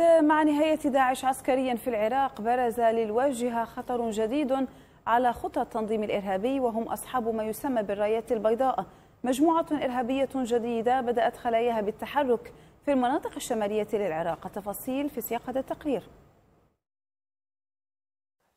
مع نهاية داعش عسكريا في العراق برز للواجهة خطر جديد على خطى التنظيم الإرهابي وهم أصحاب ما يسمى بالرايات البيضاء مجموعة إرهابية جديدة بدأت خلاياها بالتحرك في المناطق الشمالية للعراق التفاصيل في سياق هذا التقرير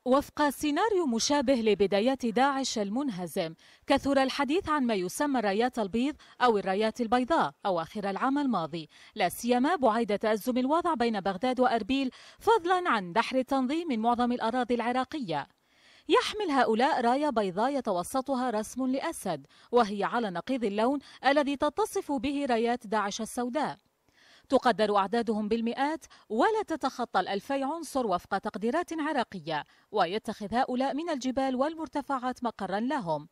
وفق سيناريو مشابه لبدايات داعش المنهزم كثر الحديث عن ما يسمى الرايات البيض أو الرايات البيضاء أواخر العام الماضي لا سيما بعيد تأزم الوضع بين بغداد وأربيل فضلا عن دحر التنظيم من معظم الأراضي العراقية يحمل هؤلاء راية بيضاء يتوسطها رسم لأسد وهي على نقيض اللون الذي تتصف به رايات داعش السوداء تقدر أعدادهم بالمئات ولا تتخطى الألفي عنصر وفق تقديرات عراقية ويتخذ هؤلاء من الجبال والمرتفعات مقرا لهم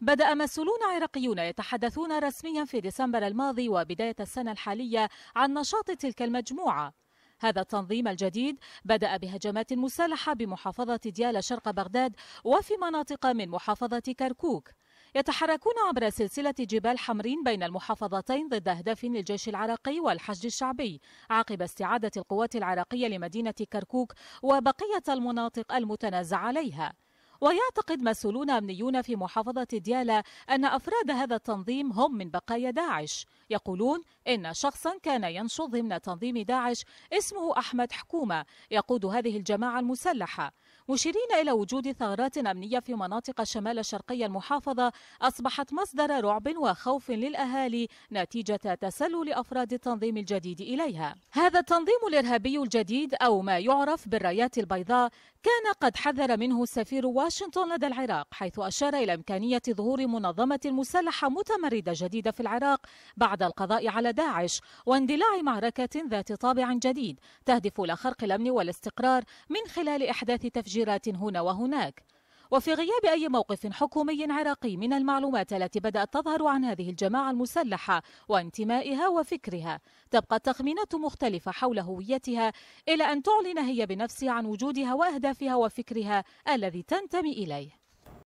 بدأ مسؤولون عراقيون يتحدثون رسميا في ديسمبر الماضي وبداية السنة الحالية عن نشاط تلك المجموعة هذا التنظيم الجديد بدأ بهجمات مسلحة بمحافظة ديالى شرق بغداد وفي مناطق من محافظة كركوك يتحركون عبر سلسلة جبال حمرين بين المحافظتين ضد أهداف للجيش العراقي والحشد الشعبي عقب استعادة القوات العراقية لمدينة كركوك وبقية المناطق المتنازع عليها ويعتقد مسؤولون أمنيون في محافظة ديالى أن أفراد هذا التنظيم هم من بقايا داعش يقولون إن شخصا كان ينشط ضمن تنظيم داعش اسمه أحمد حكومة يقود هذه الجماعة المسلحة مشيرين إلى وجود ثغرات أمنية في مناطق الشمال شرقي المحافظة أصبحت مصدر رعب وخوف للأهالي نتيجة تسلل أفراد التنظيم الجديد إليها هذا التنظيم الإرهابي الجديد أو ما يعرف بالرايات البيضاء كان قد حذر منه سفير واشنطن لدى العراق حيث أشار إلى إمكانية ظهور منظمة مسلحة متمردة جديدة في العراق بعد القضاء على داعش واندلاع معركة ذات طابع جديد تهدف إلى خرق الأمن والاستقرار من خلال إحداث تفجيرات هنا وهناك وفي غياب أي موقف حكومي عراقي من المعلومات التي بدأت تظهر عن هذه الجماعة المسلحة وانتمائها وفكرها تبقى التخمينات مختلفة حول هويتها إلى أن تعلن هي بنفسها عن وجودها وأهدافها وفكرها الذي تنتمي إليه